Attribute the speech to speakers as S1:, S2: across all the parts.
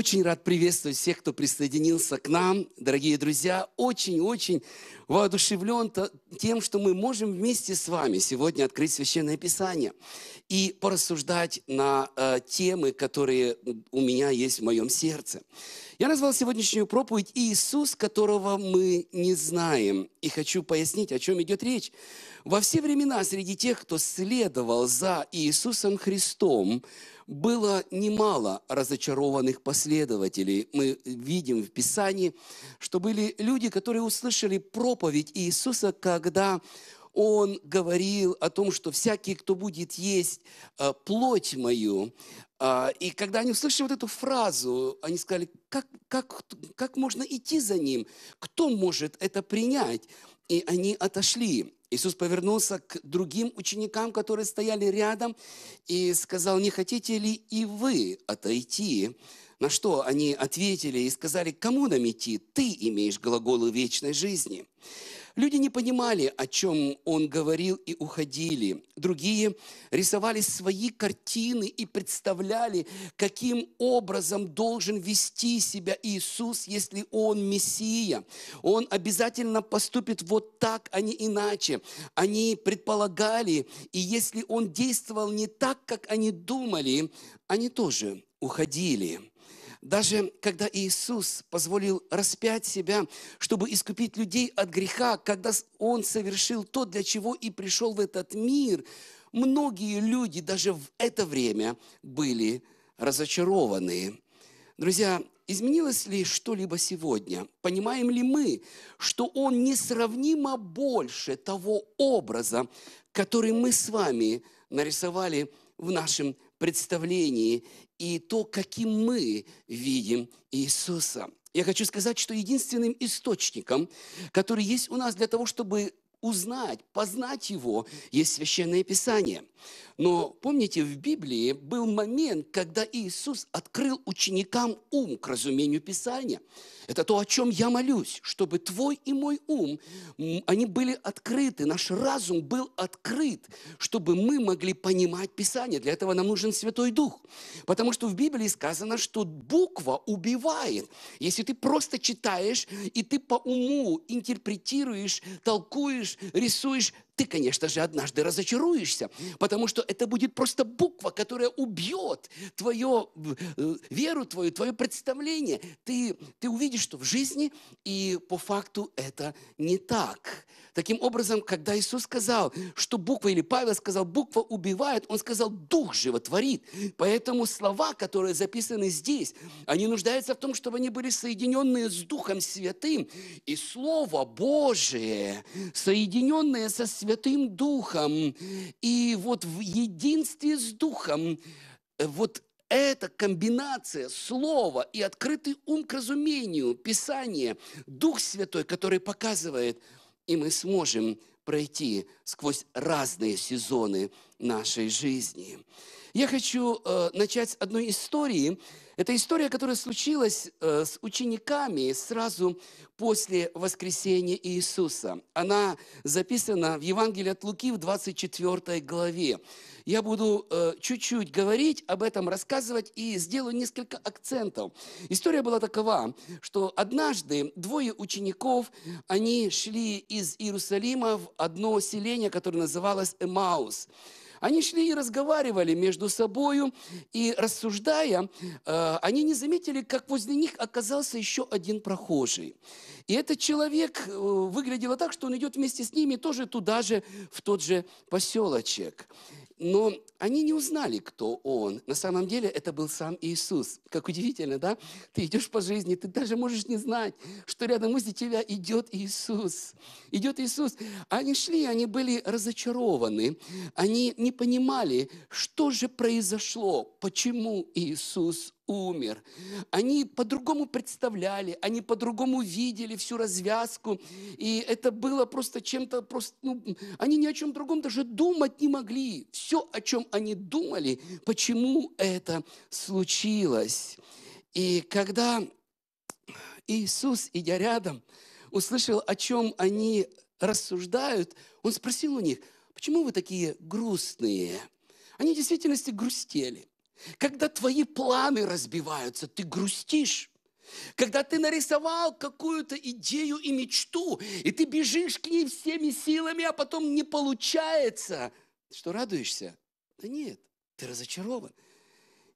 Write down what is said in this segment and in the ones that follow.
S1: Очень рад приветствовать всех, кто присоединился к нам, дорогие друзья. Очень-очень воодушевлен тем, что мы можем вместе с вами сегодня открыть Священное Писание и порассуждать на э, темы, которые у меня есть в моем сердце. Я назвал сегодняшнюю проповедь «Иисус, которого мы не знаем». И хочу пояснить, о чем идет речь. Во все времена среди тех, кто следовал за Иисусом Христом, было немало разочарованных последователей. Мы видим в Писании, что были люди, которые услышали проповедь Иисуса, когда он говорил о том, что всякий, кто будет есть э, плоть мою, а, и когда они услышали вот эту фразу, они сказали, как, как, как можно идти за ним? Кто может это принять? И они отошли. Иисус повернулся к другим ученикам, которые стояли рядом, и сказал, не хотите ли и вы отойти? На что они ответили и сказали, кому нам идти? Ты имеешь глаголы вечной жизни. Люди не понимали, о чем он говорил, и уходили. Другие рисовали свои картины и представляли, каким образом должен вести себя Иисус, если он Мессия. Он обязательно поступит вот так, а не иначе. Они предполагали, и если он действовал не так, как они думали, они тоже уходили. Даже когда Иисус позволил распять себя, чтобы искупить людей от греха, когда Он совершил то, для чего и пришел в этот мир, многие люди даже в это время были разочарованы. Друзья, изменилось ли что-либо сегодня? Понимаем ли мы, что Он несравнимо больше того образа, который мы с вами нарисовали в нашем представлении и то, каким мы видим Иисуса. Я хочу сказать, что единственным источником, который есть у нас для того, чтобы узнать, познать его, есть Священное Писание. Но помните, в Библии был момент, когда Иисус открыл ученикам ум к разумению Писания. Это то, о чем я молюсь, чтобы твой и мой ум, они были открыты, наш разум был открыт, чтобы мы могли понимать Писание. Для этого нам нужен Святой Дух. Потому что в Библии сказано, что буква убивает. Если ты просто читаешь, и ты по уму интерпретируешь, толкуешь, Jesus, ты, конечно же, однажды разочаруешься, потому что это будет просто буква, которая убьет твою э, веру, твою, твое представление. Ты, ты увидишь, что в жизни и по факту это не так. Таким образом, когда Иисус сказал, что буква, или Павел сказал, буква убивает, он сказал, дух животворит. Поэтому слова, которые записаны здесь, они нуждаются в том, чтобы они были соединенные с Духом Святым. И Слово Божие, соединенное со Святым, Святым Духом. И вот в единстве с Духом э, вот эта комбинация слова и открытый ум к разумению, Писание, Дух Святой, который показывает, и мы сможем пройти сквозь разные сезоны нашей жизни. Я хочу э, начать с одной истории. Это история, которая случилась э, с учениками сразу после воскресения Иисуса. Она записана в Евангелии от Луки в 24 главе. Я буду э, чуть-чуть говорить об этом, рассказывать и сделаю несколько акцентов. История была такова, что однажды двое учеников, они шли из Иерусалима в одно селение, которое называлось Эмаус. Они шли и разговаривали между собою, и рассуждая, э, они не заметили, как возле них оказался еще один прохожий. И этот человек э, выглядело так, что он идет вместе с ними тоже туда же, в тот же поселочек. Но они не узнали, кто он. На самом деле это был сам Иисус. Как удивительно, да? Ты идешь по жизни, ты даже можешь не знать, что рядом возле тебя идет Иисус. Идет Иисус. Они шли, они были разочарованы. Они не понимали, что же произошло, почему Иисус умер. Они по-другому представляли, они по-другому видели всю развязку, и это было просто чем-то, просто, ну, они ни о чем другом даже думать не могли. Все, о чем они думали, почему это случилось. И когда Иисус, идя рядом, услышал, о чем они рассуждают, он спросил у них, почему вы такие грустные? Они в действительности грустели. Когда твои планы разбиваются, ты грустишь. Когда ты нарисовал какую-то идею и мечту, и ты бежишь к ней всеми силами, а потом не получается, что радуешься? Да нет, ты разочарован.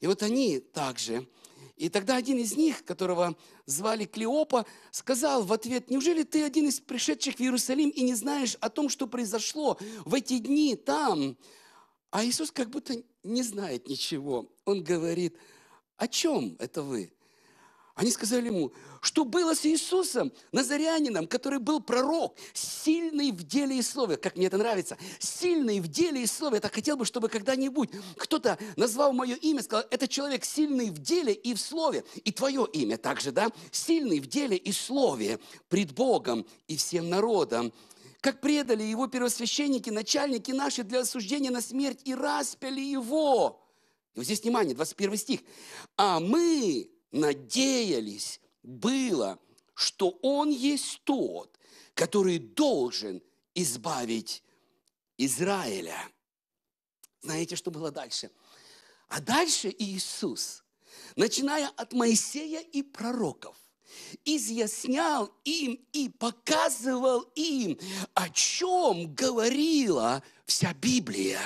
S1: И вот они также. И тогда один из них, которого звали Клеопа, сказал в ответ, неужели ты один из пришедших в Иерусалим и не знаешь о том, что произошло в эти дни там, а Иисус как будто не знает ничего. Он говорит, о чем это вы? Они сказали ему, что было с Иисусом, Назарянином, который был пророк, сильный в деле и слове. Как мне это нравится. Сильный в деле и слове. Я так хотел бы, чтобы когда-нибудь кто-то назвал мое имя, сказал, это человек сильный в деле и в слове. И твое имя также, да? Сильный в деле и слове пред Богом и всем народом как предали его первосвященники, начальники наши для осуждения на смерть и распяли его. Вот здесь внимание, 21 стих. А мы надеялись, было, что он есть тот, который должен избавить Израиля. Знаете, что было дальше? А дальше Иисус, начиная от Моисея и пророков, изъяснял им и показывал им, о чем говорила вся Библия.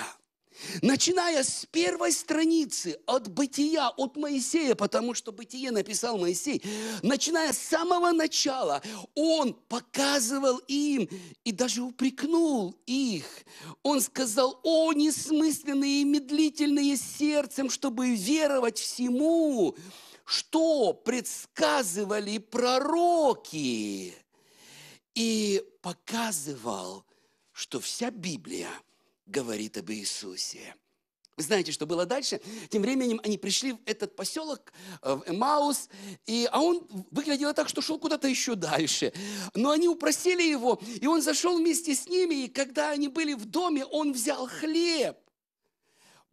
S1: Начиная с первой страницы, от бытия, от Моисея, потому что бытие написал Моисей, начиная с самого начала, он показывал им и даже упрекнул их. Он сказал, о, несмысленные и медлительные сердцем, чтобы веровать всему, что предсказывали пророки. И показывал, что вся Библия говорит об Иисусе. Вы знаете, что было дальше? Тем временем они пришли в этот поселок, э, в Эмаус, и, а он выглядел так, что шел куда-то еще дальше. Но они упросили его, и он зашел вместе с ними, и когда они были в доме, он взял хлеб,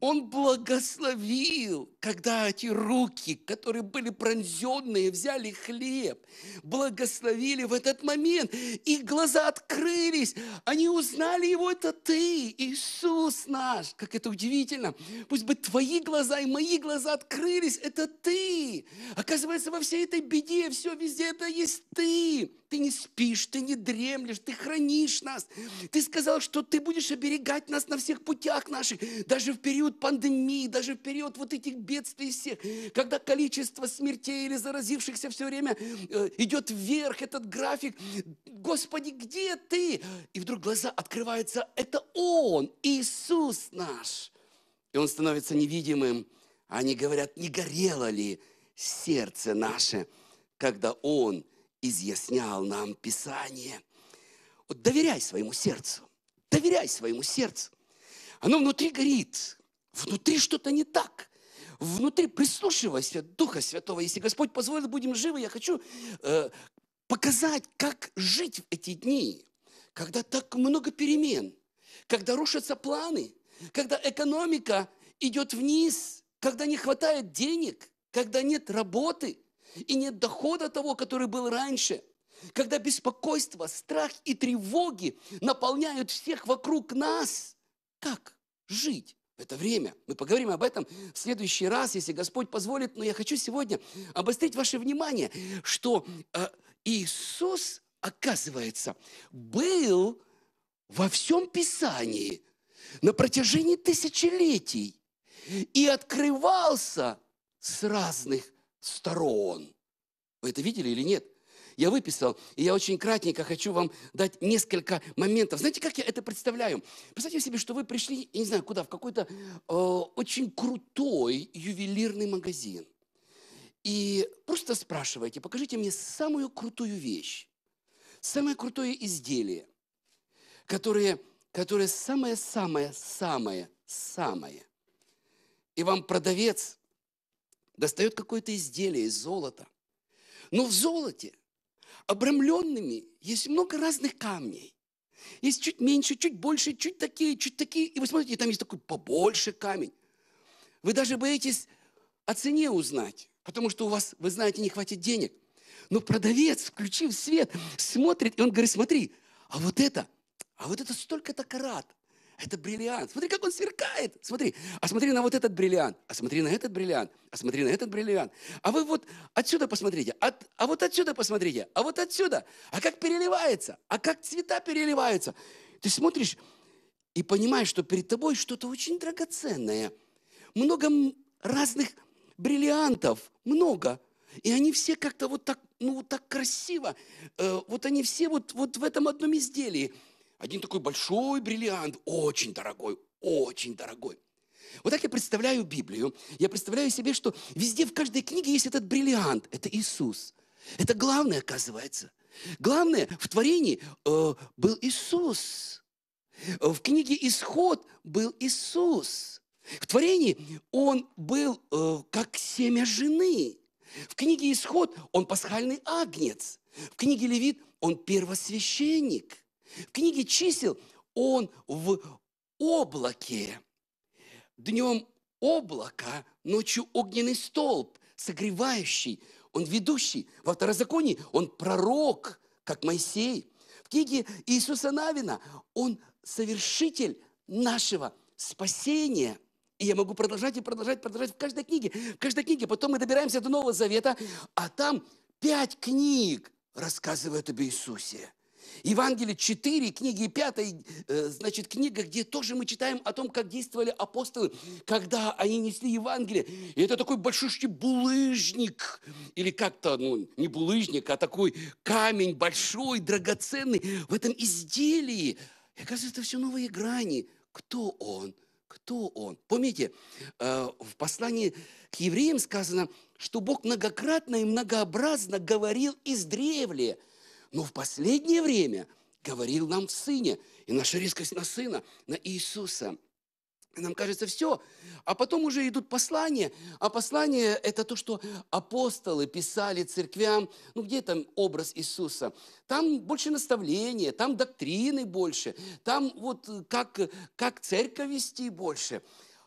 S1: он благословил, когда эти руки, которые были пронзенные, взяли хлеб, благословили в этот момент. и глаза открылись, они узнали его, это ты, Иисус наш. Как это удивительно. Пусть бы твои глаза и мои глаза открылись, это ты. Оказывается, во всей этой беде, все везде, это есть ты. Ты не спишь, ты не дремлешь, ты хранишь нас. Ты сказал, что ты будешь оберегать нас на всех путях наших, даже в период пандемии, даже в период вот этих бедствий всех, когда количество смертей или заразившихся все время э, идет вверх, этот график. Господи, где ты? И вдруг глаза открываются. Это Он, Иисус наш. И Он становится невидимым. Они говорят, не горело ли сердце наше, когда Он – изъяснял нам Писание. Вот доверяй своему сердцу, доверяй своему сердцу. Оно внутри горит, внутри что-то не так. Внутри прислушивайся Духа Святого. Если Господь позволит, будем живы. Я хочу э, показать, как жить в эти дни, когда так много перемен, когда рушатся планы, когда экономика идет вниз, когда не хватает денег, когда нет работы – и нет дохода того, который был раньше. Когда беспокойство, страх и тревоги наполняют всех вокруг нас. Как жить? в это время. Мы поговорим об этом в следующий раз, если Господь позволит. Но я хочу сегодня обострить ваше внимание, что э, Иисус, оказывается, был во всем Писании на протяжении тысячелетий и открывался с разных сторон. Вы это видели или нет? Я выписал, и я очень кратенько хочу вам дать несколько моментов. Знаете, как я это представляю? Представьте себе, что вы пришли, я не знаю куда, в какой-то э, очень крутой ювелирный магазин. И просто спрашиваете, покажите мне самую крутую вещь, самое крутое изделие, которое, которое самое-самое-самое-самое. И вам продавец достает какое-то изделие из золота. Но в золоте, обрамленными, есть много разных камней. Есть чуть меньше, чуть больше, чуть такие, чуть такие. И вы смотрите, там есть такой побольше камень. Вы даже боитесь о цене узнать, потому что у вас, вы знаете, не хватит денег. Но продавец, включив свет, смотрит, и он говорит, смотри, а вот это, а вот это столько-то карат. Это бриллиант. Смотри, как он сверкает. Смотри. А смотри на вот этот бриллиант. А смотри на этот бриллиант. А смотри на этот бриллиант. А вы вот отсюда посмотрите. От, а вот отсюда посмотрите. А вот отсюда. А как переливается. А как цвета переливаются. Ты смотришь и понимаешь, что перед тобой что-то очень драгоценное. Много разных бриллиантов. Много. И они все как-то вот так, ну, вот так красиво. Э, вот они все вот, вот в этом одном изделии. Один такой большой бриллиант, очень дорогой, очень дорогой. Вот так я представляю Библию. Я представляю себе, что везде, в каждой книге есть этот бриллиант. Это Иисус. Это главное, оказывается. Главное в творении э, был Иисус. В книге Исход был Иисус. В творении он был э, как семя жены. В книге Исход он пасхальный агнец. В книге Левит он первосвященник. В книге чисел он в облаке. Днем облако, ночью огненный столб, согревающий, он ведущий. Во второзаконии он пророк, как Моисей. В книге Иисуса Навина он совершитель нашего спасения. И я могу продолжать и продолжать, продолжать в каждой книге. В каждой книге. Потом мы добираемся до Нового Завета, а там пять книг рассказывают об Иисусе. Евангелие 4 книги и 5, э, значит, книга, где тоже мы читаем о том, как действовали апостолы, когда они несли Евангелие. И это такой большущий булыжник, или как-то, ну, не булыжник, а такой камень большой, драгоценный в этом изделии. И оказывается, это все новые грани. Кто он? Кто он? Помните, э, в послании к евреям сказано, что Бог многократно и многообразно говорил из издревле – но в последнее время говорил нам в Сыне. И наша резкость на Сына, на Иисуса. нам кажется, все. А потом уже идут послания. А послания – это то, что апостолы писали церквям. Ну, где там образ Иисуса? Там больше наставления, там доктрины больше, там вот как, как церковь вести больше.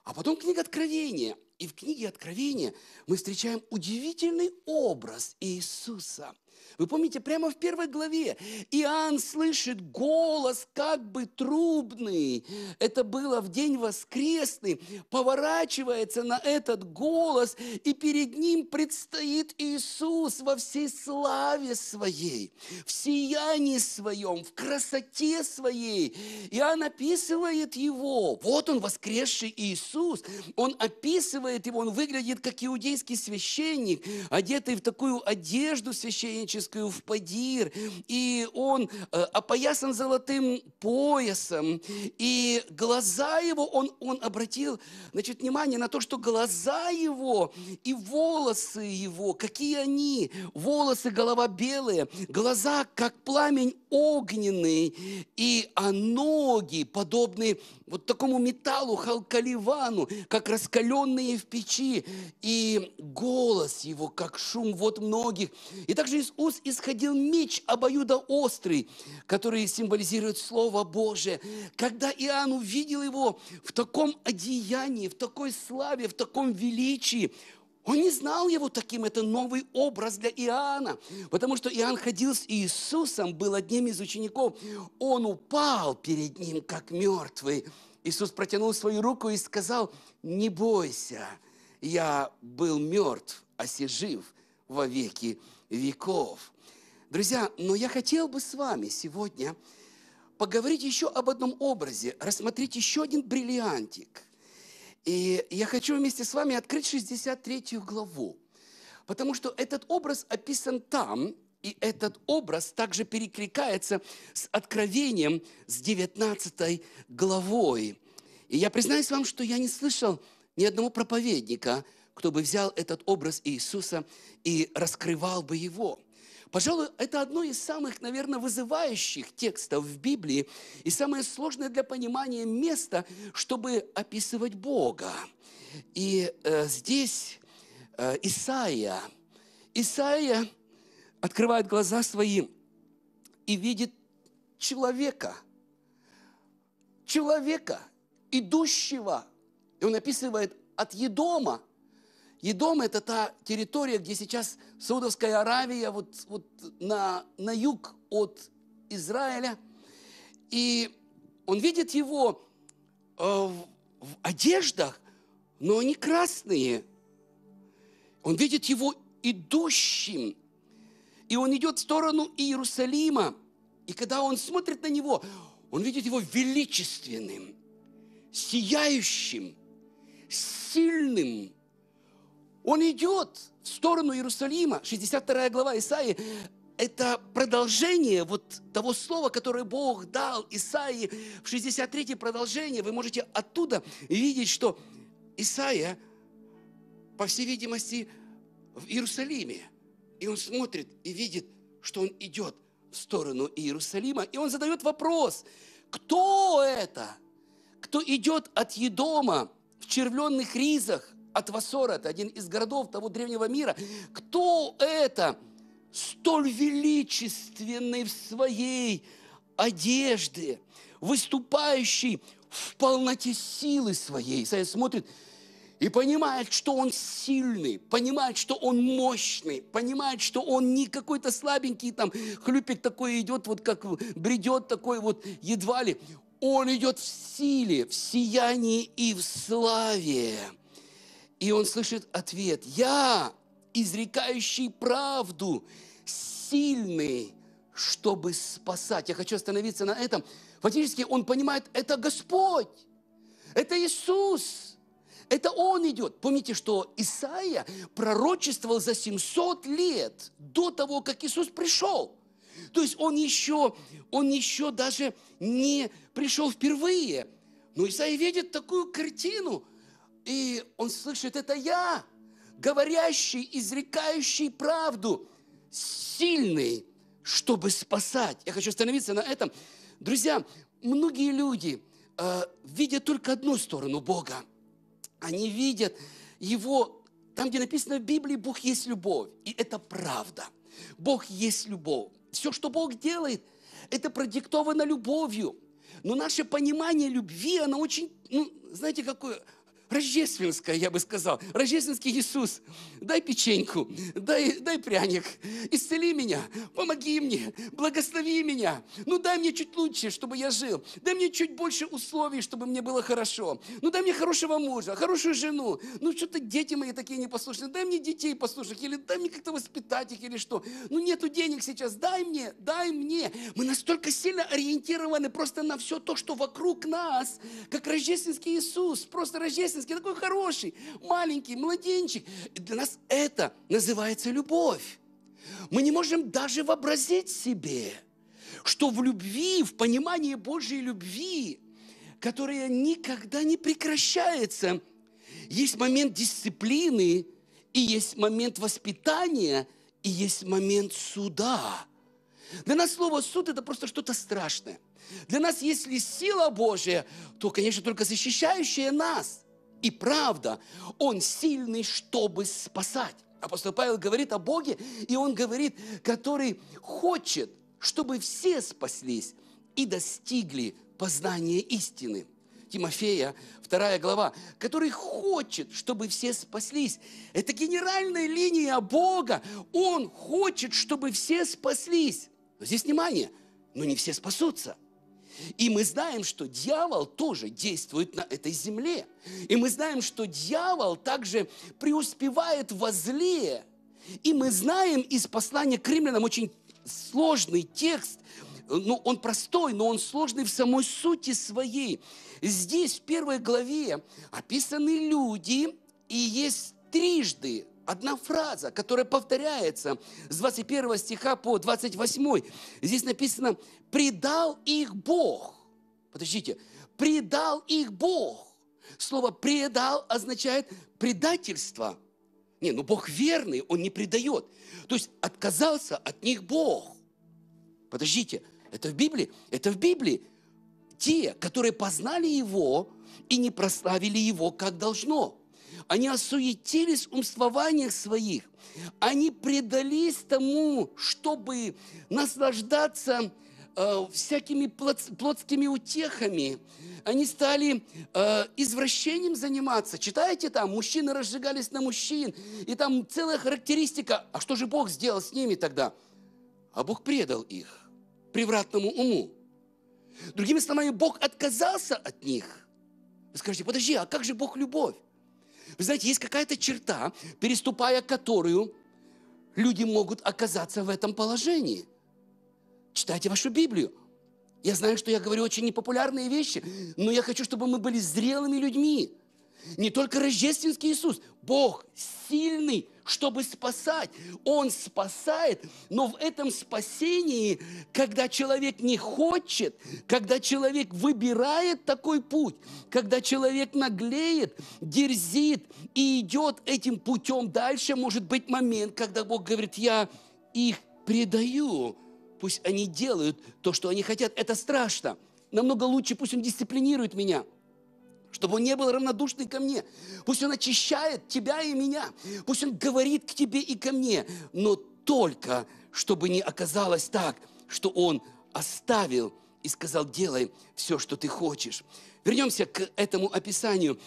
S1: А потом книга Откровения. И в книге Откровения мы встречаем удивительный образ Иисуса – вы помните, прямо в первой главе Иоанн слышит голос как бы трубный. Это было в день воскресный. Поворачивается на этот голос, и перед ним предстоит Иисус во всей славе своей, в сиянии своем, в красоте своей. Иоанн описывает его. Вот он, воскресший Иисус. Он описывает его, он выглядит как иудейский священник, одетый в такую одежду священническую, пророческую в Падир, и он э, опоясан золотым поясом, и глаза его, он, он обратил, значит, внимание на то, что глаза его и волосы его, какие они, волосы, голова белые, глаза, как пламень огненный, и а ноги, подобные вот такому металлу, халкаливану, как раскаленные в печи, и голос его, как шум вот многих. И также из уст Иисус исходил меч обоюдоострый, который символизирует Слово Божие. Когда Иоанн увидел его в таком одеянии, в такой славе, в таком величии, он не знал его таким, это новый образ для Иоанна, потому что Иоанн ходил с Иисусом, был одним из учеников. Он упал перед ним, как мертвый. Иисус протянул свою руку и сказал, не бойся, я был мертв, а си жив – во веки веков. Друзья, но я хотел бы с вами сегодня поговорить еще об одном образе, рассмотреть еще один бриллиантик. И я хочу вместе с вами открыть 63 главу, потому что этот образ описан там, и этот образ также перекликается с откровением с 19 главой. И я признаюсь вам, что я не слышал ни одного проповедника – кто бы взял этот образ Иисуса и раскрывал бы его. Пожалуй, это одно из самых, наверное, вызывающих текстов в Библии и самое сложное для понимания место, чтобы описывать Бога. И э, здесь э, Исаия, Исаия открывает глаза свои и видит человека, человека, идущего, и он описывает от Едома Едом – это та территория, где сейчас Саудовская Аравия, вот, вот на, на юг от Израиля. И он видит его э, в, в одеждах, но они красные. Он видит его идущим. И он идет в сторону Иерусалима. И когда он смотрит на него, он видит его величественным, сияющим, сильным – он идет в сторону Иерусалима. 62 глава Исаии – это продолжение вот того слова, которое Бог дал Исаии в 63 продолжение. Вы можете оттуда видеть, что Исаия, по всей видимости, в Иерусалиме. И он смотрит и видит, что он идет в сторону Иерусалима. И он задает вопрос, кто это? Кто идет от Едома в червленных ризах? от Вассора, это один из городов того древнего мира. Кто это столь величественный в своей одежде, выступающий в полноте силы своей? Исайя смотрит и понимает, что он сильный, понимает, что он мощный, понимает, что он не какой-то слабенький, там, хлюпик такой идет, вот как бредет такой вот едва ли. Он идет в силе, в сиянии и в славе. И он слышит ответ. Я, изрекающий правду, сильный, чтобы спасать. Я хочу остановиться на этом. Фактически он понимает, это Господь, это Иисус, это Он идет. Помните, что Исаия пророчествовал за 700 лет до того, как Иисус пришел. То есть он еще, он еще даже не пришел впервые. Но Исаия видит такую картину – и он слышит, это я, говорящий, изрекающий правду, сильный, чтобы спасать. Я хочу остановиться на этом. Друзья, многие люди э, видят только одну сторону Бога. Они видят Его, там, где написано в Библии, Бог есть любовь. И это правда. Бог есть любовь. Все, что Бог делает, это продиктовано любовью. Но наше понимание любви, оно очень, ну, знаете, какое, рождественское, я бы сказал. Рождественский Иисус, дай печеньку, дай, дай пряник, исцели меня, помоги мне, благослови меня. Ну дай мне чуть лучше, чтобы я жил. Дай мне чуть больше условий, чтобы мне было хорошо. Ну дай мне хорошего мужа, хорошую жену. Ну что-то дети мои такие непослушные. Дай мне детей послушных или дай мне как-то воспитать их или что. Ну нету денег сейчас, дай мне, дай мне. Мы настолько сильно ориентированы просто на все то, что вокруг нас, как рождественский Иисус, просто рождественский рождественский, такой хороший, маленький, младенчик. Для нас это называется любовь. Мы не можем даже вообразить себе, что в любви, в понимании Божьей любви, которая никогда не прекращается, есть момент дисциплины, и есть момент воспитания, и есть момент суда. Для нас слово «суд» – это просто что-то страшное. Для нас, если сила Божья, то, конечно, только защищающая нас и правда, Он сильный, чтобы спасать. Апостол Павел говорит о Боге, и он говорит, который хочет, чтобы все спаслись и достигли познания истины. Тимофея, вторая глава, который хочет, чтобы все спаслись. Это генеральная линия Бога. Он хочет, чтобы все спаслись. Но здесь внимание, но не все спасутся – и мы знаем, что дьявол тоже действует на этой земле. И мы знаем, что дьявол также преуспевает во зле. И мы знаем из послания к римлянам очень сложный текст, ну, он простой, но он сложный в самой сути своей. Здесь в первой главе описаны люди, и есть трижды одна фраза, которая повторяется с 21 стиха по 28. Здесь написано «предал их Бог». Подождите, «предал их Бог». Слово «предал» означает предательство. Не, ну Бог верный, Он не предает. То есть отказался от них Бог. Подождите, это в Библии? Это в Библии. Те, которые познали Его и не прославили Его как должно – они осуетились в умствованиях своих, они предались тому, чтобы наслаждаться э, всякими плод, плотскими утехами, они стали э, извращением заниматься. Читаете там, мужчины разжигались на мужчин, и там целая характеристика. А что же Бог сделал с ними тогда? А Бог предал их превратному уму. Другими словами, Бог отказался от них. Вы скажете, подожди, а как же Бог любовь? Вы знаете, есть какая-то черта, переступая которую люди могут оказаться в этом положении. Читайте вашу Библию. Я знаю, что я говорю очень непопулярные вещи, но я хочу, чтобы мы были зрелыми людьми. Не только рождественский Иисус. Бог сильный, чтобы спасать. Он спасает, но в этом спасении, когда человек не хочет, когда человек выбирает такой путь, когда человек наглеет, дерзит и идет этим путем дальше, может быть момент, когда Бог говорит, я их предаю, пусть они делают то, что они хотят. Это страшно. Намного лучше пусть он дисциплинирует меня – чтобы он не был равнодушный ко мне. Пусть он очищает тебя и меня. Пусть он говорит к тебе и ко мне. Но только, чтобы не оказалось так, что он оставил и сказал, делай все, что ты хочешь. Вернемся к этому описанию.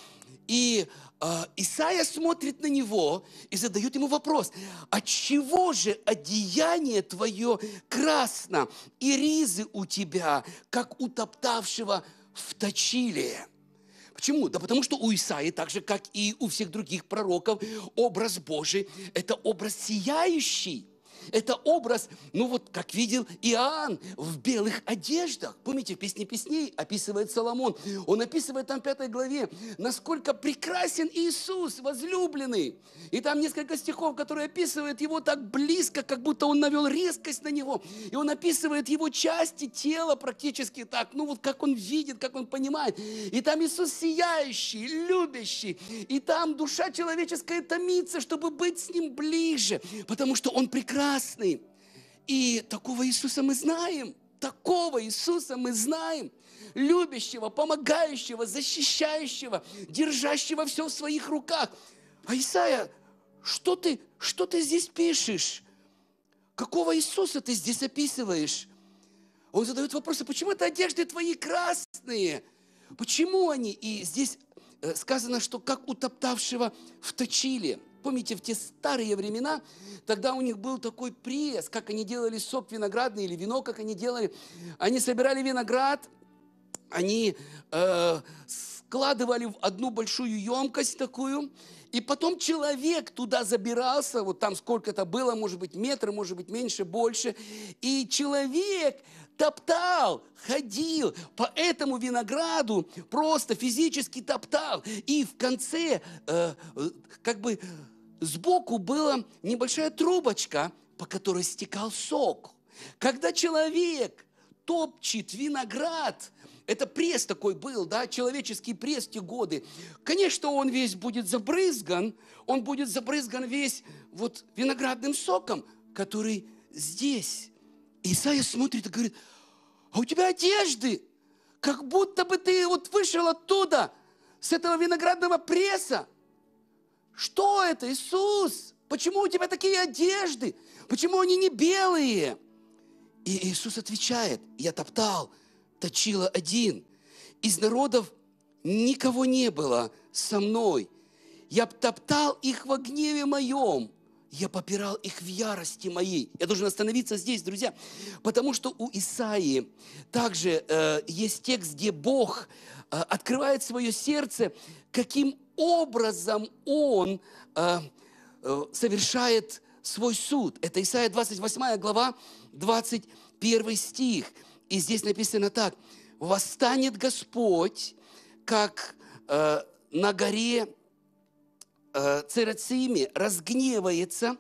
S1: И э, Исаия смотрит на него и задает ему вопрос, от чего же одеяние твое красно и ризы у тебя, как у топтавшего в точиле? Почему? Да потому что у Исаи, так же как и у всех других пророков, образ Божий – это образ сияющий. Это образ, ну вот как видел Иоанн в белых одеждах. Помните, в «Песне песней» описывает Соломон. Он описывает там в пятой главе, насколько прекрасен Иисус, возлюбленный. И там несколько стихов, которые описывают его так близко, как будто он навел резкость на него. И он описывает его части тела практически так, ну вот как он видит, как он понимает. И там Иисус сияющий, любящий. И там душа человеческая томится, чтобы быть с ним ближе, потому что он прекрасен прекрасный. И такого Иисуса мы знаем. Такого Иисуса мы знаем. Любящего, помогающего, защищающего, держащего все в своих руках. А Исаия, что ты, что ты здесь пишешь? Какого Иисуса ты здесь описываешь? Он задает вопросы, почему это одежды твои красные? Почему они? И здесь э, сказано, что как утоптавшего вточили – Помните, в те старые времена, тогда у них был такой пресс, как они делали сок виноградный или вино, как они делали. Они собирали виноград, они э, складывали в одну большую емкость такую, и потом человек туда забирался, вот там сколько-то было, может быть, метр, может быть, меньше, больше, и человек топтал, ходил по этому винограду, просто физически топтал, и в конце э, э как бы сбоку была небольшая трубочка, по которой стекал сок. Когда человек топчет виноград, это пресс такой был, да, человеческий пресс в те годы. Конечно, он весь будет забрызган, он будет забрызган весь вот виноградным соком, который здесь. Исаия смотрит и говорит, а у тебя одежды, как будто бы ты вот вышел оттуда, с этого виноградного пресса, что это, Иисус? Почему у тебя такие одежды? Почему они не белые? И Иисус отвечает, я топтал, точила один. Из народов никого не было со мной. Я топтал их во гневе моем. Я попирал их в ярости моей. Я должен остановиться здесь, друзья, потому что у Исаии также э, есть текст, где Бог э, открывает свое сердце, каким образом он э, э, совершает свой суд. Это Исайя 28 глава, 21 стих. И здесь написано так. «Восстанет Господь, как э, на горе э, Церациме, разгневается,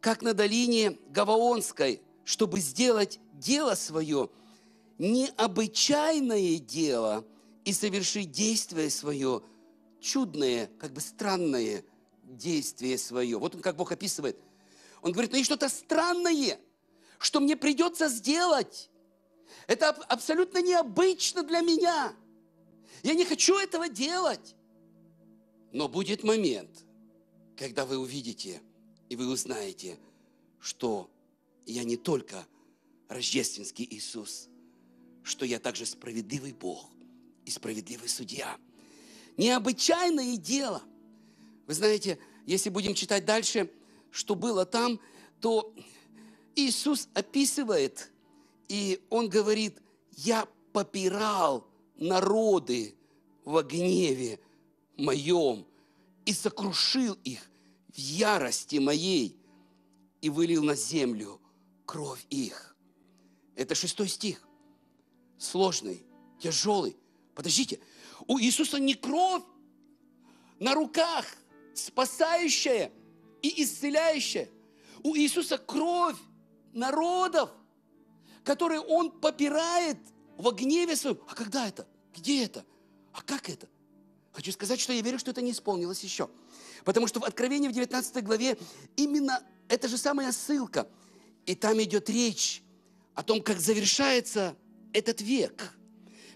S1: как на долине Гаваонской, чтобы сделать дело свое, необычайное дело и совершить действие свое – чудное, как бы странное действие свое. Вот он как Бог описывает. Он говорит, ну есть что-то странное, что мне придется сделать. Это абсолютно необычно для меня. Я не хочу этого делать. Но будет момент, когда вы увидите и вы узнаете, что я не только рождественский Иисус, что я также справедливый Бог и справедливый судья – Необычайное дело. Вы знаете, если будем читать дальше, что было там, то Иисус описывает, и Он говорит, я попирал народы в гневе моем и сокрушил их в ярости моей и вылил на землю кровь их. Это шестой стих. Сложный, тяжелый. Подождите, у Иисуса не кровь на руках, спасающая и исцеляющая. У Иисуса кровь народов, которые Он попирает во гневе своем. А когда это? Где это? А как это? Хочу сказать, что я верю, что это не исполнилось еще. Потому что в Откровении в 19 главе именно эта же самая ссылка. И там идет речь о том, как завершается этот век –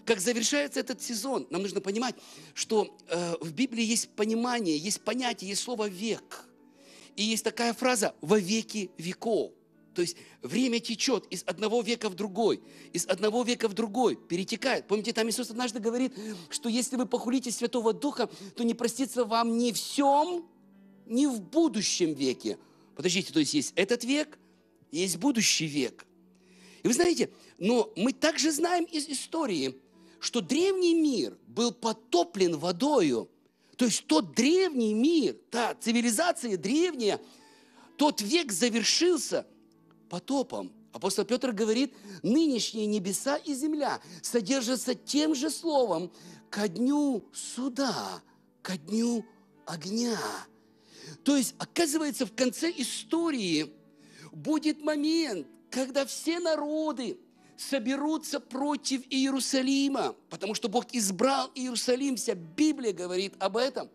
S1: как завершается этот сезон, нам нужно понимать, что э, в Библии есть понимание, есть понятие, есть слово «век». И есть такая фраза «во веки веков». То есть время течет из одного века в другой, из одного века в другой, перетекает. Помните, там Иисус однажды говорит, что если вы похулите Святого Духа, то не простится вам ни в всем, ни в будущем веке. Подождите, то есть есть этот век, есть будущий век. И вы знаете, но мы также знаем из истории, что древний мир был потоплен водою. То есть тот древний мир, та цивилизация древняя, тот век завершился потопом. Апостол Петр говорит, нынешние небеса и земля содержатся тем же словом ко дню суда, ко дню огня. То есть, оказывается, в конце истории будет момент, когда все народы, соберутся против Иерусалима, потому что Бог избрал Иерусалим, вся Библия говорит об этом.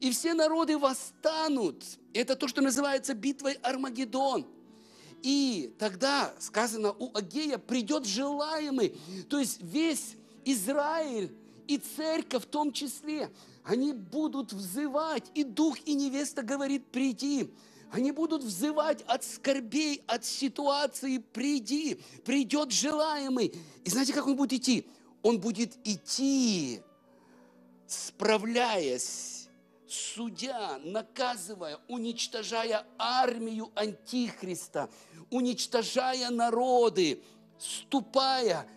S1: И все народы восстанут. Это то, что называется битвой Армагеддон. И тогда, сказано, у Агея придет желаемый. То есть весь Израиль и церковь в том числе, они будут взывать, и дух, и невеста говорит прийти. Они будут взывать от скорбей, от ситуации, приди, придет желаемый. И знаете, как он будет идти? Он будет идти, справляясь, судя, наказывая, уничтожая армию Антихриста, уничтожая народы, ступая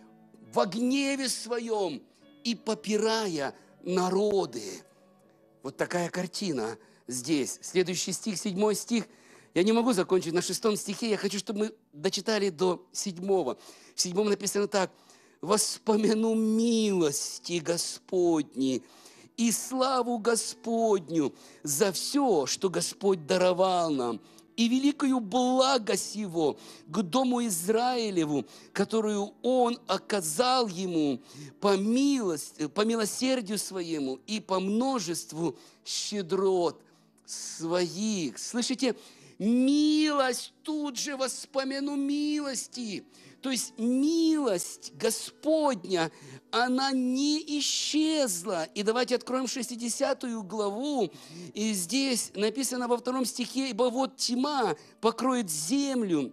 S1: в гневе своем и попирая народы. Вот такая картина – здесь. Следующий стих, седьмой стих. Я не могу закончить на шестом стихе. Я хочу, чтобы мы дочитали до седьмого. В седьмом написано так. «Воспомяну милости Господни и славу Господню за все, что Господь даровал нам, и великую благость Его к дому Израилеву, которую Он оказал ему по, милости, по милосердию своему и по множеству щедрот своих. Слышите, милость, тут же воспомяну милости. То есть милость Господня, она не исчезла. И давайте откроем 60 главу. И здесь написано во втором стихе, «Ибо вот тьма покроет землю,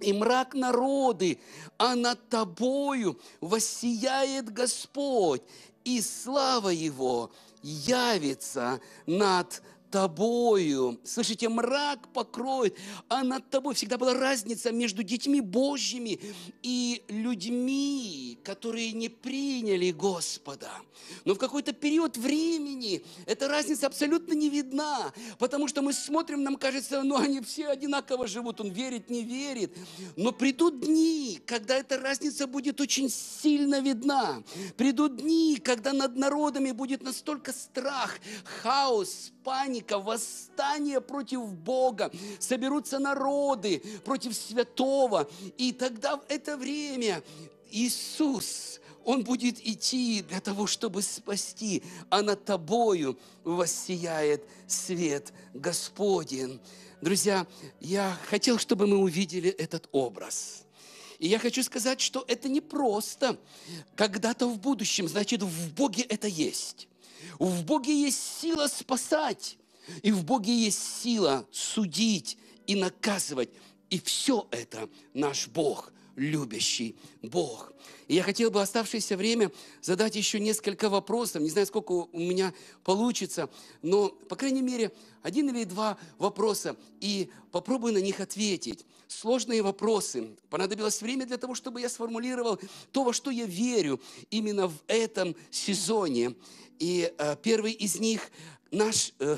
S1: и мрак народы, а над тобою воссияет Господь, и слава Его явится над тобою. Слышите, мрак покроет, а над тобой всегда была разница между детьми Божьими и людьми, которые не приняли Господа. Но в какой-то период времени эта разница абсолютно не видна, потому что мы смотрим, нам кажется, ну они все одинаково живут, он верит, не верит. Но придут дни, когда эта разница будет очень сильно видна. Придут дни, когда над народами будет настолько страх, хаос, паника, праздника восстания против Бога, соберутся народы против святого, и тогда в это время Иисус, Он будет идти для того, чтобы спасти, а над тобою воссияет свет Господен. Друзья, я хотел, чтобы мы увидели этот образ – и я хочу сказать, что это не просто. Когда-то в будущем, значит, в Боге это есть. В Боге есть сила спасать. И в Боге есть сила судить и наказывать. И все это наш Бог, любящий Бог. И я хотел бы оставшееся время задать еще несколько вопросов. Не знаю, сколько у меня получится, но, по крайней мере, один или два вопроса. И попробую на них ответить. Сложные вопросы. Понадобилось время для того, чтобы я сформулировал то, во что я верю именно в этом сезоне. И э, первый из них наш... Э,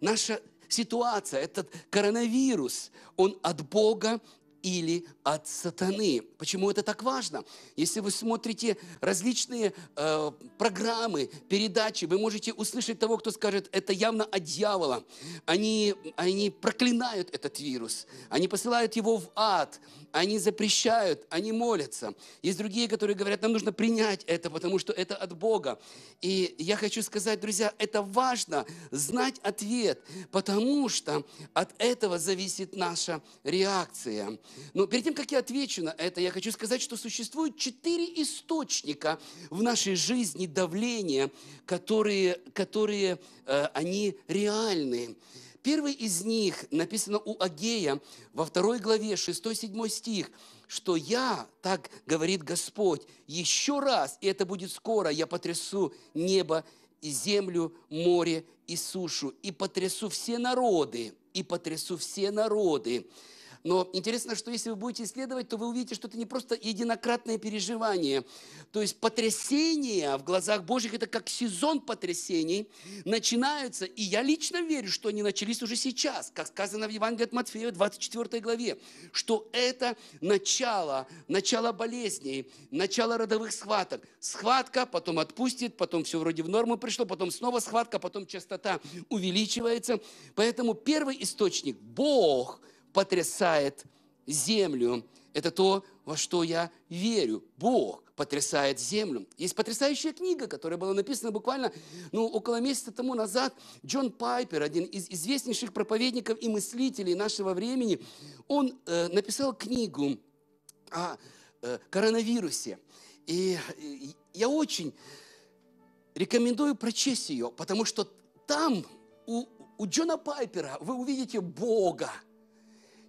S1: наша ситуация, этот коронавирус, он от Бога или от сатаны. Почему это так важно? Если вы смотрите различные э, программы, передачи, вы можете услышать того, кто скажет, это явно от дьявола. Они, они проклинают этот вирус, они посылают его в ад, они запрещают, они молятся. Есть другие, которые говорят, нам нужно принять это, потому что это от Бога. И я хочу сказать, друзья, это важно знать ответ, потому что от этого зависит наша реакция. Но перед тем, как я отвечу на это, я хочу сказать, что существует четыре источника в нашей жизни давления, которые, которые э, они реальные. Первый из них написано у Агея во второй главе 6-7 стих, что «Я, так говорит Господь, еще раз, и это будет скоро, я потрясу небо и землю, море и сушу, и потрясу все народы, и потрясу все народы, но интересно, что если вы будете исследовать, то вы увидите, что это не просто единократное переживание. То есть потрясения в глазах Божьих – это как сезон потрясений начинаются. И я лично верю, что они начались уже сейчас, как сказано в Евангелии от Матфея, 24 главе, что это начало, начало болезней, начало родовых схваток. Схватка, потом отпустит, потом все вроде в норму пришло, потом снова схватка, потом частота увеличивается. Поэтому первый источник – Бог – потрясает землю. Это то, во что я верю. Бог потрясает землю. Есть потрясающая книга, которая была написана буквально ну, около месяца тому назад. Джон Пайпер, один из известнейших проповедников и мыслителей нашего времени, он э, написал книгу о э, коронавирусе. И э, я очень рекомендую прочесть ее, потому что там у, у Джона Пайпера вы увидите Бога –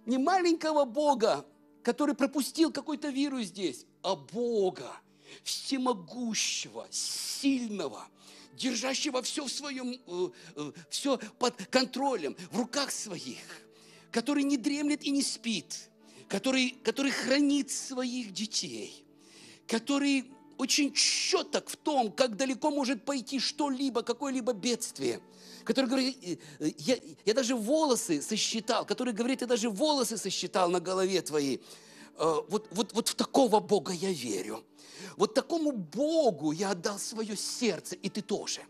S1: не маленького Бога, который пропустил какой-то вирус здесь, а Бога, всемогущего, сильного, держащего все в своем, э, э, все под контролем, в руках своих, который не дремлет и не спит, который, который хранит своих детей, который очень четок в том, как далеко может пойти что-либо, какое-либо бедствие – который говорит, э, я, я даже волосы сосчитал, который говорит, я даже волосы сосчитал на голове твоей. Э, вот, вот, вот в такого Бога я верю. Вот такому Богу я отдал свое сердце, и ты тоже.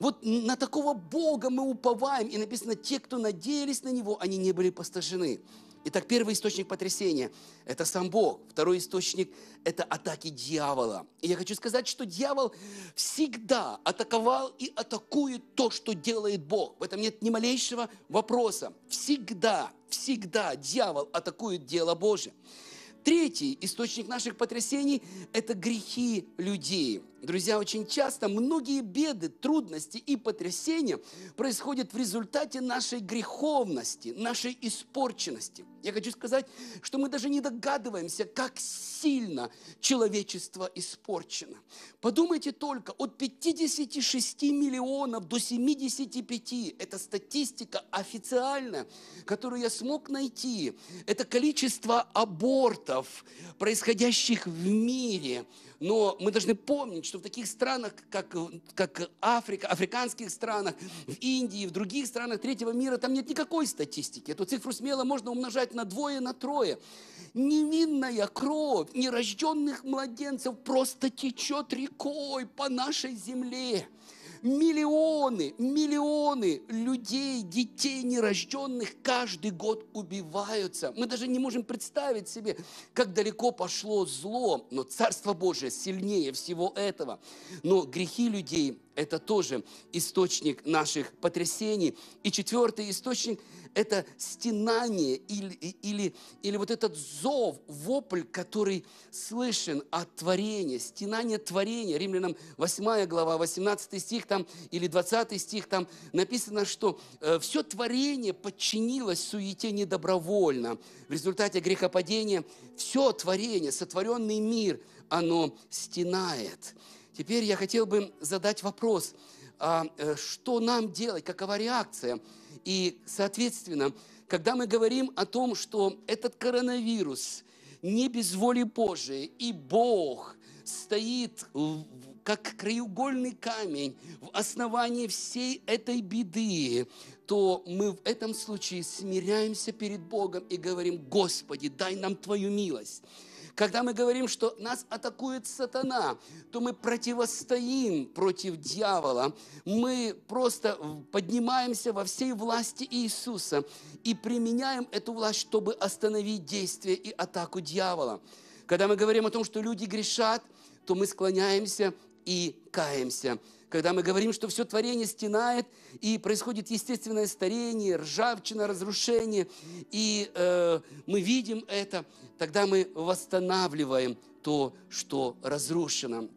S1: Вот на такого Бога мы уповаем, и написано, те, кто надеялись на Него, они не были постажены. Итак, первый источник потрясения – это сам Бог. Второй источник – это атаки дьявола. И я хочу сказать, что дьявол всегда атаковал и атакует то, что делает Бог. В этом нет ни малейшего вопроса. Всегда, всегда дьявол атакует дело Божие. Третий источник наших потрясений – это грехи людей. Друзья, очень часто многие беды, трудности и потрясения происходят в результате нашей греховности, нашей испорченности. Я хочу сказать, что мы даже не догадываемся, как сильно человечество испорчено. Подумайте только, от 56 миллионов до 75, это статистика официальная, которую я смог найти, это количество абортов, происходящих в мире но мы должны помнить, что в таких странах, как, как Африка, африканских странах, в Индии, в других странах третьего мира, там нет никакой статистики. Эту цифру смело можно умножать на двое, на трое. Невинная кровь нерожденных младенцев просто течет рекой по нашей земле. Миллионы, миллионы людей, детей нерожденных каждый год убиваются. Мы даже не можем представить себе, как далеко пошло зло, но Царство Божие сильнее всего этого. Но грехи людей – это тоже источник наших потрясений. И четвертый источник – это стенание или, или, или вот этот зов, вопль, который слышен от творения, стенание творения. Римлянам 8 глава, 18 стих там или 20 стих там написано, что э, все творение подчинилось суете недобровольно. В результате грехопадения все творение, сотворенный мир, оно стенает. Теперь я хотел бы задать вопрос, а, э, что нам делать, какова реакция? И, соответственно, когда мы говорим о том, что этот коронавирус не без воли Божией, и Бог стоит как краеугольный камень в основании всей этой беды, то мы в этом случае смиряемся перед Богом и говорим, Господи, дай нам Твою милость. Когда мы говорим, что нас атакует сатана, то мы противостоим против дьявола. Мы просто поднимаемся во всей власти Иисуса и применяем эту власть, чтобы остановить действие и атаку дьявола. Когда мы говорим о том, что люди грешат, то мы склоняемся и каемся. Когда мы говорим, что все творение стенает, и происходит естественное старение, ржавчина, разрушение, и э, мы видим это, тогда мы восстанавливаем то, что разрушено.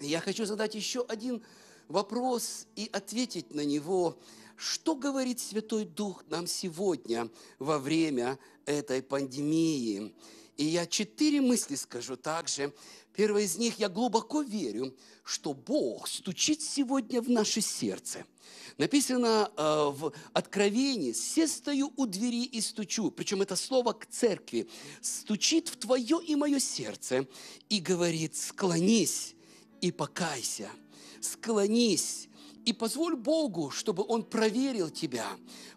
S1: Я хочу задать еще один вопрос и ответить на него. Что говорит Святой Дух нам сегодня во время этой пандемии? И я четыре мысли скажу также. Первое из них, я глубоко верю, что Бог стучит сегодня в наше сердце. Написано э, в Откровении, «Се стою у двери и стучу». Причем это слово к церкви. «Стучит в твое и мое сердце и говорит, склонись и покайся, склонись и позволь Богу, чтобы Он проверил тебя.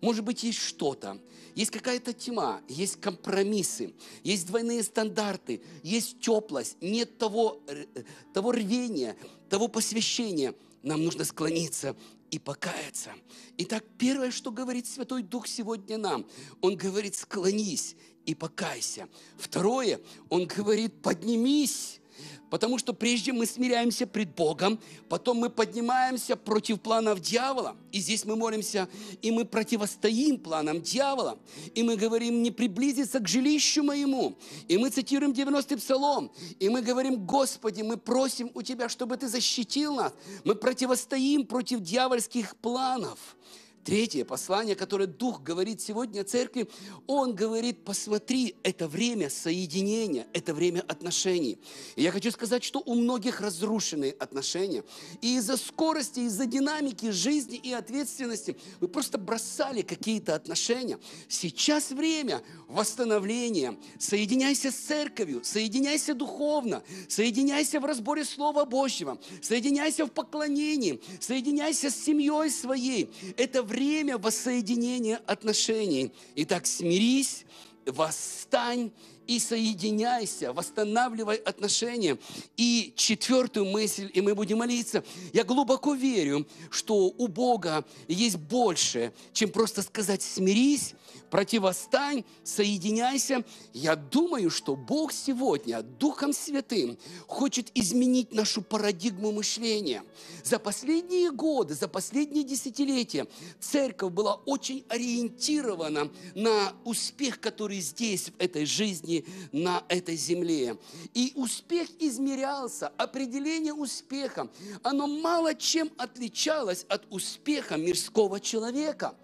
S1: Может быть, есть что-то, есть какая-то тьма, есть компромиссы, есть двойные стандарты, есть теплость, нет того, э, того рвения, того посвящения. Нам нужно склониться и покаяться. Итак, первое, что говорит Святой Дух сегодня нам, Он говорит, склонись и покайся. Второе, Он говорит, поднимись Потому что прежде мы смиряемся пред Богом, потом мы поднимаемся против планов дьявола, и здесь мы молимся, и мы противостоим планам дьявола, и мы говорим, не приблизиться к жилищу моему, и мы цитируем 90-й псалом, и мы говорим, Господи, мы просим у Тебя, чтобы Ты защитил нас, мы противостоим против дьявольских планов – Третье послание, которое Дух говорит сегодня церкви, он говорит, посмотри, это время соединения, это время отношений. И я хочу сказать, что у многих разрушены отношения. И из-за скорости, из-за динамики жизни и ответственности вы просто бросали какие-то отношения. Сейчас время восстановления. Соединяйся с церковью, соединяйся духовно, соединяйся в разборе Слова Божьего, соединяйся в поклонении, соединяйся с семьей своей. Это время время воссоединения отношений. Итак, смирись, восстань и соединяйся, восстанавливай отношения. И четвертую мысль, и мы будем молиться. Я глубоко верю, что у Бога есть больше, чем просто сказать «смирись», противостань, соединяйся. Я думаю, что Бог сегодня Духом Святым хочет изменить нашу парадигму мышления. За последние годы, за последние десятилетия церковь была очень ориентирована на успех, который здесь, в этой жизни, на этой земле. И успех измерялся, определение успеха, оно мало чем отличалось от успеха мирского человека.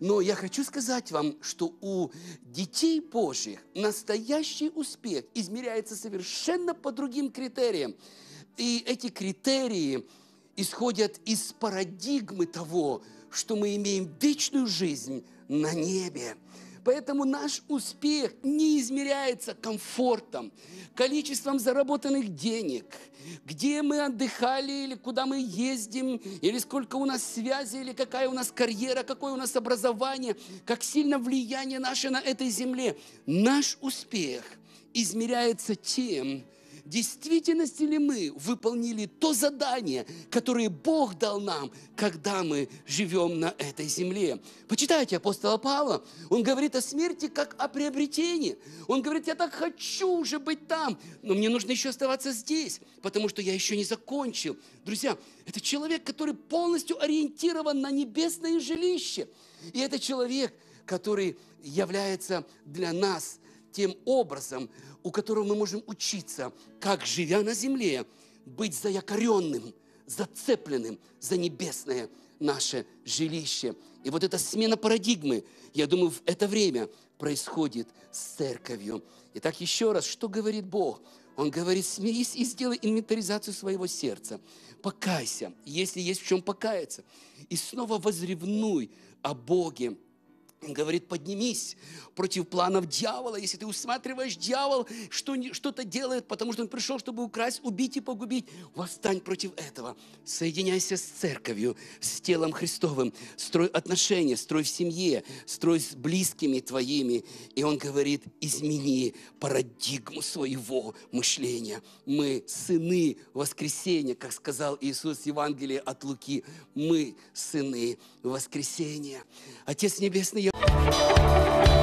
S1: Но я хочу сказать вам, что у детей Божьих настоящий успех измеряется совершенно по другим критериям. И эти критерии исходят из парадигмы того, что мы имеем вечную жизнь на небе. Поэтому наш успех не измеряется комфортом, количеством заработанных денег, где мы отдыхали или куда мы ездим, или сколько у нас связи, или какая у нас карьера, какое у нас образование, как сильно влияние наше на этой земле. Наш успех измеряется тем, действительности ли мы выполнили то задание, которое Бог дал нам, когда мы живем на этой земле. Почитайте апостола Павла, он говорит о смерти как о приобретении. Он говорит, я так хочу уже быть там, но мне нужно еще оставаться здесь, потому что я еще не закончил. Друзья, это человек, который полностью ориентирован на небесное жилище. И это человек, который является для нас – тем образом, у которого мы можем учиться, как, живя на земле, быть заякоренным, зацепленным за небесное наше жилище. И вот эта смена парадигмы, я думаю, в это время происходит с церковью. Итак, еще раз, что говорит Бог? Он говорит, смирись и сделай инвентаризацию своего сердца. Покайся, если есть в чем покаяться. И снова возревнуй о Боге, говорит, поднимись против планов дьявола. Если ты усматриваешь дьявол, что, что-то делает, потому что он пришел, чтобы украсть, убить и погубить, восстань против этого. Соединяйся с церковью, с телом Христовым. Строй отношения, строй в семье, строй с близкими твоими. И он говорит, измени парадигму своего мышления. Мы сыны воскресения, как сказал Иисус в Евангелии от Луки. Мы сыны воскресения. Отец Небесный, я you.